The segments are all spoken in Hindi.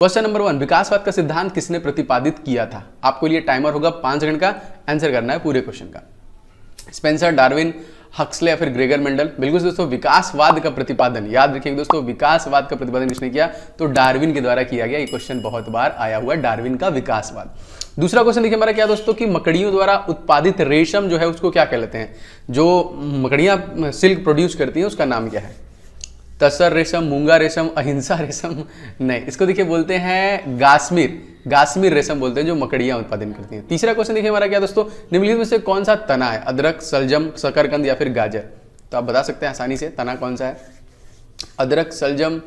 क्वेश्चन नंबर वन विकासवाद का सिद्धांत किसने प्रतिपादित किया था आपको लिए टाइमर होगा पांच सेकंड का आंसर करना है पूरे क्वेश्चन का स्पेंसर डार्विन हक्सले या फिर ग्रेगर मेंडल बिल्कुल दोस्तों विकासवाद का प्रतिपादन याद रखिएगा दोस्तों विकासवाद का प्रतिपादन किसने किया तो डार्विन के द्वारा किया गया ये क्वेश्चन बहुत बार आया हुआ है डार्विन का विकासवाद दूसरा क्वेश्चन देखिए हमारा क्या दोस्तों कि मकड़ियों द्वारा उत्पादित रेशम जो है उसको क्या कहलाते हैं जो मकड़ियां सिल्क प्रोड्यूस करती हैं उसका नाम क्या है तसर रेशम मूंगा रेशम अहिंसा रेशम नहीं इसको देखिए बोलते हैं गास्मीर गास्मीर रेशम बोलते हैं जो मकड़ियां उत्पादन करती हैं तीसरा क्वेश्चन देखिए हमारा क्या दोस्तों निम्नलिखित में से कौन सा तना है अदरक सलजम सकरकंद या फिर गाजर तो आप बता सकते हैं आसानी से तना कौन सा है अदरक सलजम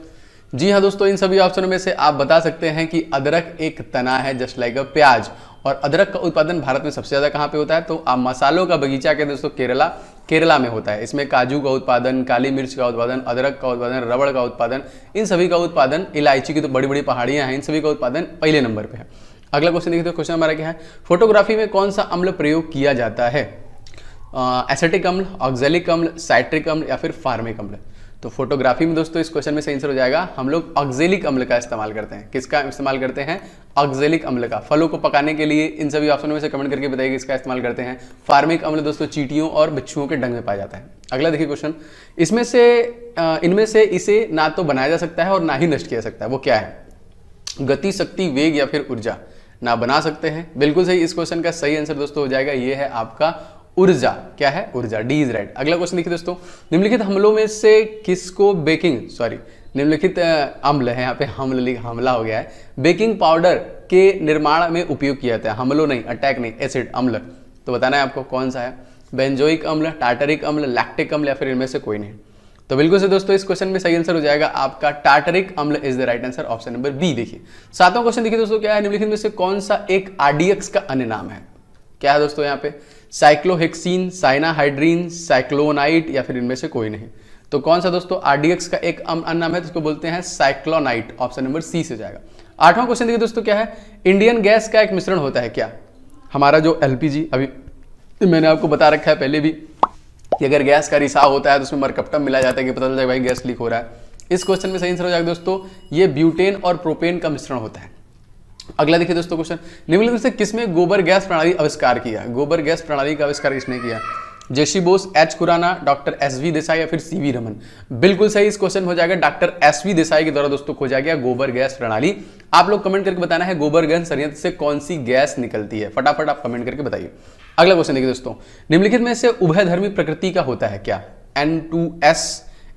जी हाँ दोस्तों इन सभी ऑप्शनों में से आप बता सकते हैं कि अदरक एक तना है जस्ट लाइक अ प्याज और अदरक का उत्पादन भारत में सबसे ज़्यादा कहाँ पे होता है तो आप मसालों का बगीचा के दोस्तों केरला केरला में होता है इसमें काजू का उत्पादन काली मिर्च का उत्पादन अदरक का उत्पादन रबड़ का उत्पादन इन सभी का उत्पादन इलायची की तो बड़ी बड़ी पहाड़ियां हैं इन सभी का उत्पादन पहले नंबर पर है अगला क्वेश्चन देखिए तो क्वेश्चन हमारा क्या है फोटोग्राफी में कौन सा अम्ल प्रयोग किया जाता है एसेटिक अम्ल ऑक्जेलिक अम्ल साइट्रिक अम्ल या फिर फार्मिक अम्ल तो फोटोग्राफी में दोस्तों इस क्वेश्चन में सही आंसर हो जाएगा हम लोग ऑक्जेलिक अम्ल का इस्तेमाल करते हैं किसका इस्तेमाल करते हैं ऑक्जेलिक अम्ल का फलों को पकाने के लिए इन सभी ऑप्शनों में से कमेंट करके बताइए किसका इस्तेमाल करते हैं फार्मिक अम्ल दोस्तों चीटियों और बिच्छुओं के डंग में पाया जाता है अगला देखिए क्वेश्चन इसमें से इनमें से इसे ना तो बनाया जा सकता है और ना ही नष्ट किया सकता है वो क्या है गति शक्ति वेग या फिर ऊर्जा ना बना सकते हैं बिल्कुल सही इस क्वेश्चन का सही आंसर दोस्तों हो जाएगा ये है आपका ऊर्जा क्या है ऊर्जा डी इज राइट अगला क्वेश्चन देखिए दोस्तों निम्नलिखित हमलों में से किसको बेकिंग सॉरी निम्नलिखित अम्ल है यहाँ पे हमल हमला हो गया है बेकिंग पाउडर के निर्माण में उपयोग किया जाता है हमलो नहीं अटैक नहीं एसिड अम्ल तो बताना है आपको कौन सा है बेंजोइक अम्ल टाटरिक अम्ल लैक्टिक अम्ल या फिर इनमें से कोई नहीं तो बिल्कुल से दोस्तों इस क्वेश्चन में सही आंसर हो जाएगा आपका टाटरिक अम्ल is the right answer option number B देखिए सातवां क्वेश्चन देखिए दोस्तों क्या है निम्नलिखित में से कौन सा एक आरडीएक्स का अन्य नाम है क्या है दोस्तों यहाँ पे साइक्लोहेक्सीन साइनाहाइड्रीन साइक्लोनाइट या फिर इनमें से कोई नहीं तो कौन सा दोस्तों आरडीएक्स का एक अन्य नाम है जिसको बोलते हैं साइक्लोनाइट ऑप्शन नंबर सी से जाएगा आठवां क्वेश्चन देखिए दोस्तों क्या है इंडियन गैस का एक मिश्रण होता है क्या हमारा जो एलपीजी अभी मैंने आपको बता रखा है पहले भी कि अगर गैस का रिसाव होता है तो उसमें मरकपटम मिला जाता है कि पता चल जाए भाई गैस लीक हो रहा है इस क्वेश्चन में सही आंसर हो जाएगा दोस्तों ये ब्यूटेन और प्रोपेन का मिश्रण होता है अगला देखिए दोस्तों क्वेश्चन निम्नलिखित से किसमें गोबर गैस प्रणाली आविष्कार किया गोबर गैस प्रणाली का आविष्कार किसने किया J C Bose H Khurana doctor S V Desai या फिर सी वी रमन बिल्कुल सही इस क्वेश्चन हो जाएगा डॉक्टर एस वी देसाई के द्वारा दोस्तों खोजा गया गोबर गैस प्रणाली आप लोग कमेंट करके बताना है गोबर गैस संयंत्र से कौन सी गैस निकलती है फटाफट आप कमेंट करके बताइए अगला क्वेश्चन देखिए दोस्तों निम्नलिखित में से उभयधर्मी प्रकृति का होता है क्या N two S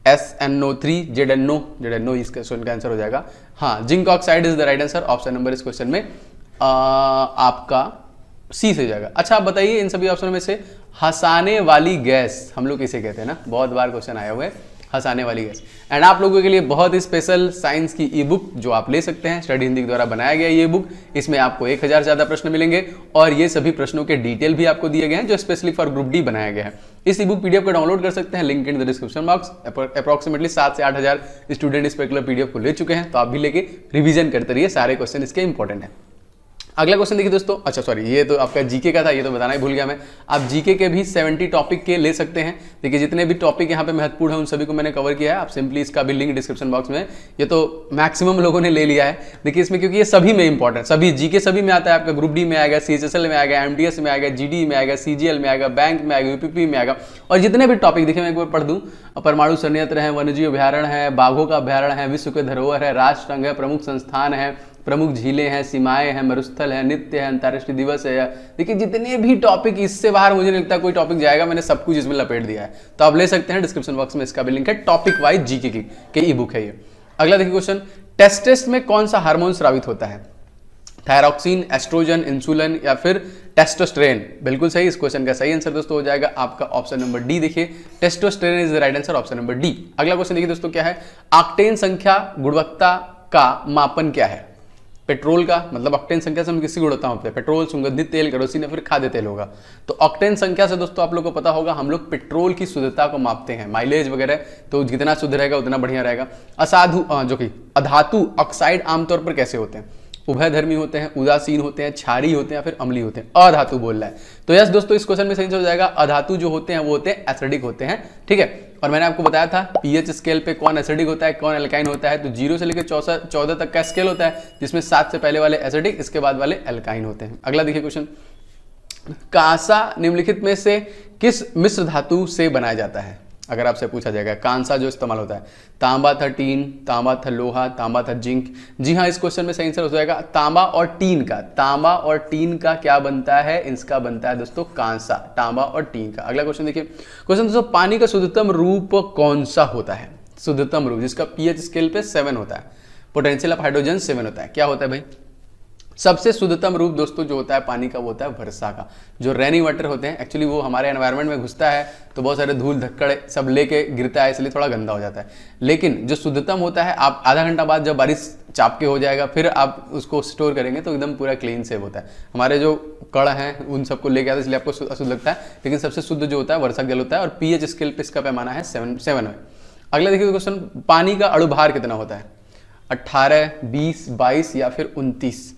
S N O three Z N O Z N O इस क्वेश्चन का आंसर हो जाएगा हाँ zinc oxide is the right answer option number इस क्वेश्चन में आ, आपका सी से जाएगा अच्छा आप बताइए इन सभी ऑप्शन में से हंसाने वाली गैस हम लोग इसे कहते हैं ना बहुत बार क्वेश्चन आया हुआ है हंसाने वाली गैस एंड आप लोगों के लिए बहुत ही स्पेशल साइंस की ई बुक जो आप ले सकते हैं स्टडी हिंदी के द्वारा बनाया गया ये बुक इसमें आपको एक हज़ार ज़्यादा प्रश्न मिलेंगे और ये सभी प्रश्नों के डिटेल भी आपको दिए गए हैं जो स्पेशली फॉर ग्रुप डी बनाया गया है इस ई बुक पीडीएफ को डाउनलोड कर सकते हैं link in the description box approximately सात से आठ हज़ार स्टूडेंट इस पर्टिकुलर पीडीएफ को ले चुके हैं तो आप भी लेके रिविजन करते रहिए सारे क्वेश्चन इसके इंपॉर्टेंट हैं अगला क्वेश्चन देखिए दोस्तों अच्छा सॉरी ये तो आपका जीके का था ये तो बताना ही भूल गया मैं आप जीके के भी 70 टॉपिक के ले सकते हैं देखिए जितने भी टॉपिक यहाँ पे महत्वपूर्ण है उन सभी को मैंने कवर किया है आप सिंपली इसका भी लिंक डिस्क्रिप्शन बॉक्स में ये तो मैक्सिमम लोगों ने ले लिया है देखिए इसमें क्योंकि ये सभी में इंपॉर्टेंट सभी जीके सभी में आता है आपका ग्रुप डी में आएगा सी में आएगा एम में आएगा जी में आएगा सी में आएगा बैंक में आएगा यूपीपी में आएगा और जितने भी टॉपिक देखिए मैं एक बार पढ़ दूँ परमाणु संयंत्र है वन्यजीव अभ्यारण है बाघों का अभ्यारण है विश्व के धरोहर है राष्ट्र संघ है प्रमुख संस्थान है प्रमुख झीलें हैं सीमाएं हैं मरुस्थल है नित्य है अंतर्राष्ट्रीय दिवस है देखिए जितने भी टॉपिक इससे बाहर मुझे नहीं लगता कोई टॉपिक जाएगा मैंने सब कुछ इसमें लपेट दिया है तो आप ले सकते हैं डिस्क्रिप्शन बॉक्स में इसका भी लिंक है टॉपिक वाइज जी की के ई बुक है ये अगला देखिए क्वेश्चन टेस्टेस्ट में कौन सा हार्मोन स्रावित होता है थायरॉक्सिन एस्ट्रोजन इंसुलिन या फिर टेस्टोस्ट्रेन बिल्कुल सही इस क्वेश्चन का सही आंसर दोस्तों हो जाएगा आपका ऑप्शन नंबर डी देखिए testosterone is the right answer option number D अगला क्वेश्चन देखिए दोस्तों क्या है आक्टेन संख्या गुणवत्ता का मापन क्या है पेट्रोल का मतलब ऑक्टेन संख्या से हम किसी गुणवत्ता मापते पेट्रोल सुगंधित तेल केरोसिन या फिर खाद्य तेल होगा तो ऑक्टेन संख्या से दोस्तों आप लोग को पता होगा हम लोग पेट्रोल की शुद्धता को मापते हैं माइलेज वगैरह तो जितना शुद्ध रहेगा उतना बढ़िया रहेगा असाधु जो कि अधातु ऑक्साइड आमतौर पर कैसे होते हैं उभयधर्मी होते हैं उदासीन होते हैं छारी होते हैं या फिर अमली होते हैं अधातु बोल रहा है तो यस दोस्तों इस क्वेश्चन में सही हो जाएगा अधातु जो होते हैं वो होते हैं एसिडिक होते हैं ठीक है और मैंने आपको बताया था पीएच स्केल पे कौन एसिडिक होता है कौन एल्काइन होता है तो जीरो से लेकर चौदह चौदह तक का स्केल होता है जिसमें सात से पहले वाले एसिडिक इसके बाद वाले एल्काइन होते हैं अगला देखिए क्वेश्चन कासा निम्नलिखित में से किस मिश्र धातु से बनाया जाता है अगर आपसे पूछा जाएगा कांसा जो इस्तेमाल होता है तांबा था टीन तांबा था लोहा तांबा था जिंक जी हाँ इस क्वेश्चन में सही आंसर हो जाएगा तांबा और टीन का तांबा और टीन का क्या बनता है इसका बनता है दोस्तों कांसा तांबा और टीन का अगला क्वेश्चन देखिए क्वेश्चन दोस्तों पानी का शुद्धतम रूप कौन सा होता है शुद्धतम रूप जिसका पीएच स्केल पे सेवन होता है पोटेंशियल ऑफ हाइड्रोजन सेवन होता है क्या होता है भाई सबसे शुद्धतम रूप दोस्तों जो होता है पानी का वो होता है वर्षा का जो रेनिंग वाटर होते हैं एक्चुअली वो हमारे एनवायरनमेंट में घुसता है तो बहुत सारे धूल धक्कड़ सब लेके गिरता है इसलिए थोड़ा गंदा हो जाता है लेकिन जो शुद्धतम होता है आप आधा घंटा बाद जब बारिश चाप के हो जाएगा फिर आप उसको स्टोर करेंगे तो एकदम पूरा क्लीन सेव होता है हमारे जो कड़ हैं उन सबको लेके आता है इसलिए आपको अशुद्ध लगता है लेकिन सबसे शुद्ध जो होता है वर्षा जल होता है और पीएच स्केल पर इसका पैमाना है सेवन सेवन में अगला देखिए क्वेश्चन पानी का अड़ुभार कितना होता है अट्ठारह बीस बाईस या फिर उनतीस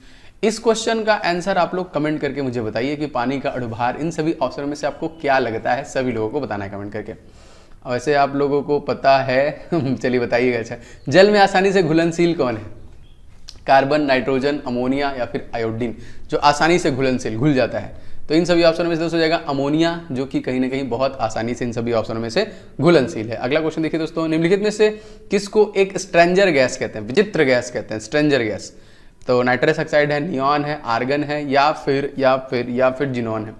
इस क्वेश्चन का आंसर आप लोग कमेंट करके मुझे बताइए कि पानी का अड़ुभार इन सभी ऑप्शनों में से आपको क्या लगता है सभी लोगों को बताना है कमेंट करके वैसे आप लोगों को पता है चलिए बताइएगा अच्छा जल में आसानी से घुलनशील कौन है कार्बन नाइट्रोजन अमोनिया या फिर आयोडीन जो आसानी से घुलनशील घुल जाता है तो इन सभी ऑप्शनों में से दोस्तों जाएगा अमोनिया जो कि कहीं ना कहीं बहुत आसानी से इन सभी ऑप्शनों में से घुलनशील है अगला क्वेश्चन देखिए दोस्तों निम्नलिखित में से किसको एक स्ट्रेंजर गैस कहते हैं विचित्र गैस कहते हैं स्ट्रेंजर गैस तो नाइट्रस ऑक्साइड है नियॉन है आर्गन है या फिर या फिर या फिर जिनॉन है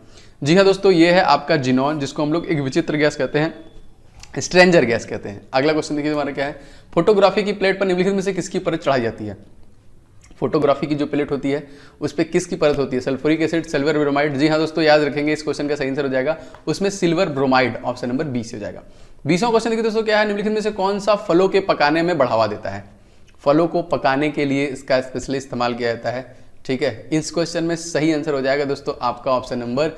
जी हाँ दोस्तों ये है आपका जिनॉन जिसको हम लोग एक विचित्र गैस कहते हैं स्ट्रेंजर गैस कहते हैं अगला क्वेश्चन देखिए हमारा क्या है फोटोग्राफी की प्लेट पर निम्नलिखित में से किसकी परत चढ़ाई जाती है फोटोग्राफी की जो प्लेट होती है उस पर किसकी परत होती है सल्फोरिक एसिड सिल्वर ब्रोमाइड जी हाँ दोस्तों याद रखेंगे इस क्वेश्चन का सही आंसर हो जाएगा उसमें सिल्वर ब्रोमाइड ऑप्शन नंबर बीस हो जाएगा बीसवा क्वेश्चन देखिए दोस्तों क्या है निम्नलिखित में से कौन सा फलों के पकाने में बढ़ावा देता है फलों को पकाने के लिए इसका स्पेशली इस्तेमाल किया जाता है ठीक है इस क्वेश्चन में सही आंसर हो जाएगा दोस्तों आपका option number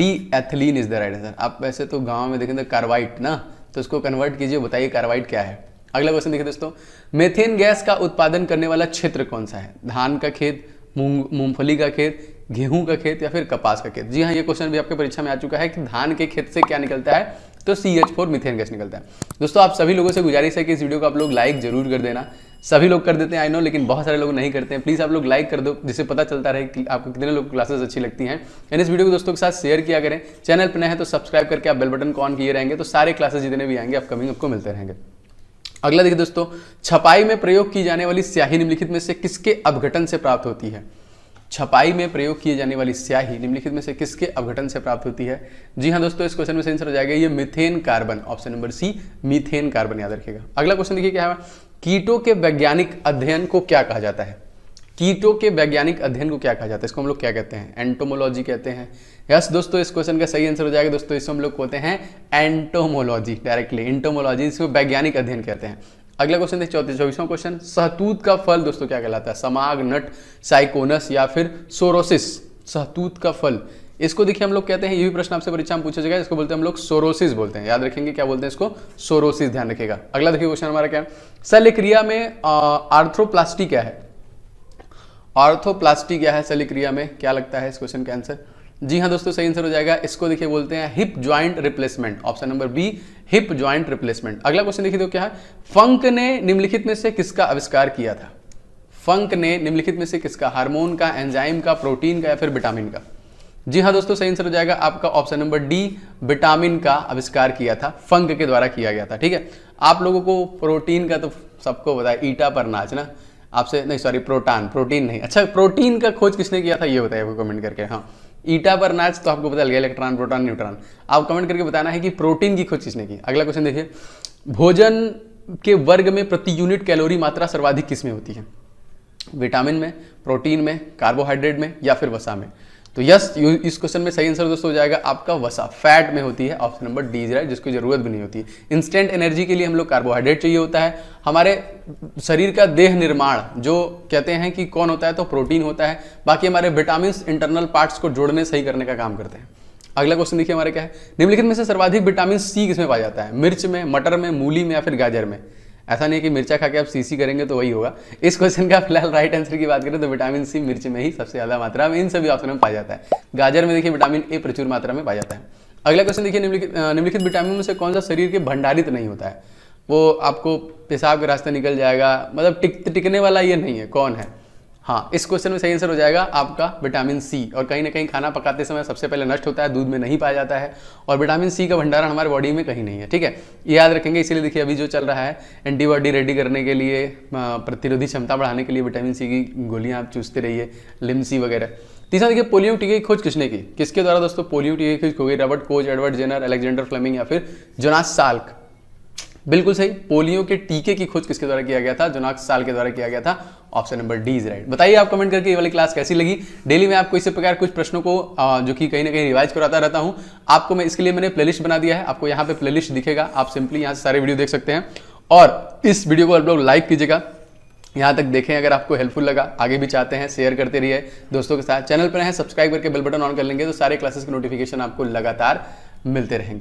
D ethylene is the right answer आप वैसे तो गांव में देखें तो कार्बाइट ना तो इसको कन्वर्ट कीजिए बताइए कार्बाइट क्या है अगला क्वेश्चन देखिए दोस्तों मेथेन गैस का उत्पादन करने वाला क्षेत्र कौन सा है धान का खेत मूंगफली का खेत गेहूं का खेत या फिर कपास का खेत जी हाँ ये क्वेश्चन भी आपके परीक्षा में आ चुका है कि धान के खेत से क्या निकलता है तो C H four methane gas निकलता है दोस्तों आप सभी लोगों से गुजारिश है कि इस वीडियो को आप लोग लाइक जरूर कर देना सभी लोग कर देते हैं आई नो लेकिन बहुत सारे लोग नहीं करते हैं प्लीज़ आप लोग लाइक कर दो जिससे पता चलता रहे कि आपको कितने लोग क्लासेस अच्छी लगती हैं एंड इस वीडियो को दोस्तों के साथ शेयर किया करें चैनल पर नए हैं तो सब्सक्राइब करके आप बेल बटन को ऑन किए रहेंगे तो सारे क्लासेस जितने भी आएंगे अपकमिंग आपको मिलते रहेंगे अगला देखिए दोस्तों छपाई में प्रयोग की जाने वाली स्याही निम्नलिखित में से किसके अवघटन से प्राप्त होती है छपाई में प्रयोग किए जाने वाली स्याही निम्नलिखित में से किसके अवघटन से प्राप्त होती है जी हाँ दोस्तों इस क्वेश्चन में आंसर हो जाएगा ये methane carbon option number C methane carbon याद रखिएगा अगला क्वेश्चन देखिए क्या है कीटों के वैज्ञानिक अध्ययन को क्या कहा जाता है कीटों के वैज्ञानिक अध्ययन को क्या कहा जाता है इसको हम लोग क्या कहते हैं एंटोमोलॉजी कहते हैं यस दोस्तों इस क्वेश्चन का सही आंसर हो जाएगा दोस्तों इसको हम लोग कहते हैं एंटोमोलॉजी डायरेक्टली एंटोमोलॉजी इसको वैज्ञानिक अध्ययन कहते हैं अगला क्वेश्चन है चौथे चौबीसवा क्वेश्चन सहतूत का फल दोस्तों क्या कहलाता है समाग नट साइकोनस या फिर सोरोसिस सहतूत का फल इसको देखिए हम लोग कहते हैं ये भी प्रश्न आपसे परीक्षा में पूछा जाएगा इसको बोलते हैं हम लोग सोरोसिस बोलते हैं याद रखेंगे क्या बोलते हैं इसको सोरोसिस ध्यान रखेगा अगला देखिए क्वेश्चन हमारा क्या है शल्यक्रिया में आर्थ्रोप्लास्टी क्या है आर्थोप्लास्टी क्या है शल्यक्रिया में क्या लगता है इस क्वेश्चन का आंसर जी हाँ दोस्तों सही आंसर हो जाएगा इसको देखिए बोलते हैं hip joint replacement option number B hip joint replacement अगला क्वेश्चन देखिए तो क्या है फंक ने निम्नलिखित में से किसका आविष्कार किया था फंक ने निम्नलिखित में से किसका हार्मोन का एंजाइम का प्रोटीन का या फिर विटामिन का जी हाँ दोस्तों सही आंसर हो जाएगा आपका ऑप्शन नंबर डी विटामिन का आविष्कार किया था फंग के द्वारा किया गया था ठीक है आप लोगों को प्रोटीन का तो सबको बताया ईटा पर नाच ना आपसे नहीं सॉरी प्रोटान प्रोटीन नहीं अच्छा प्रोटीन का खोज किसने किया था ये बताइए आपको कमेंट करके हाँ ईटा पर नाच तो आपको बता गया इलेक्ट्रॉन प्रोटॉन न्यूट्रॉन आप कमेंट करके बताना है कि प्रोटीन की खोज किसने की अगला क्वेश्चन देखिए भोजन के वर्ग में प्रति यूनिट कैलोरी मात्रा सर्वाधिक किसमें होती है विटामिन में प्रोटीन में कार्बोहाइड्रेट में या फिर वसा में तो यस इस क्वेश्चन में सही आंसर दोस्तों हो जाएगा आपका वसा फैट में होती है ऑप्शन नंबर डी जरा जिसकी जरूरत भी नहीं होती इंस्टेंट एनर्जी के लिए हम लोग कार्बोहाइड्रेट चाहिए होता है हमारे शरीर का देह निर्माण जो कहते हैं कि कौन होता है तो प्रोटीन होता है बाकी हमारे विटामिन इंटरनल पार्ट्स को जोड़ने सही करने का काम करते हैं अगला क्वेश्चन देखिए हमारे क्या है निम्नलिखित में से सर्वाधिक विटामिन सी किसमें पाया जाता है मिर्च में मटर में मूली में या फिर गाजर में ऐसा नहीं कि मिर्चा खा के आप सीसी करेंगे तो वही होगा इस क्वेश्चन का फिलहाल राइट आंसर की बात करें तो विटामिन सी मिर्च में ही सबसे ज़्यादा मात्रा में इन सभी ऑप्शन में पाया जाता है गाजर में देखिए विटामिन ए प्रचुर मात्रा में पाया जाता है अगला क्वेश्चन देखिए निम्नलिखित निम्नलिखित विटामिन से कौन सा शरीर के भंडारित नहीं होता है वो आपको पेशाब के रास्ते निकल जाएगा मतलब टिक टिकने वाला ये नहीं है कौन है हाँ इस क्वेश्चन में सही आंसर हो जाएगा आपका विटामिन सी और कहीं ना कहीं खाना पकाते समय सबसे पहले नष्ट होता है दूध में नहीं पाया जाता है और विटामिन सी का भंडारण हमारे बॉडी में कहीं नहीं है ठीक है ये याद रखेंगे इसीलिए देखिए अभी जो चल रहा है एंटीबॉडी रेडी करने के लिए प्रतिरोधी क्षमता बढ़ाने के लिए विटामिन सी की गोलियाँ आप चूसते रहिए लिमसी वगैरह तीसरा देखिए पोलियो टीके की खोज किसने की किसके द्वारा दोस्तों पोलियो टीके की खोज Robert Koch Edward Jenner Alexander Fleming या फिर जोनास साल्क बिल्कुल सही पोलियो के टीके की खोज किसके द्वारा किया गया था जोनाक्स साल के द्वारा किया गया था option number D is right बताइए आप कमेंट करके ये वाली क्लास कैसी लगी डेली मैं आपको इसी प्रकार कुछ प्रश्नों को जो कि कहीं ना कहीं रिवाइज कराता रहता हूं आपको मैं इसके लिए मैंने प्ले बना दिया है आपको यहाँ पे प्ले दिखेगा आप सिंपली यहाँ से सारे वीडियो देख सकते हैं और इस वीडियो को आप लोग लाइक कीजिएगा यहाँ तक देखें अगर आपको हेल्पफुल लगा आगे भी चाहते हैं शेयर करते रहिए दोस्तों के साथ चैनल पर हैं सब्सक्राइब करके बेल बटन ऑन कर लेंगे तो सारे क्लासेस के नोटिफिकेशन आपको लगातार मिलते रहेंगे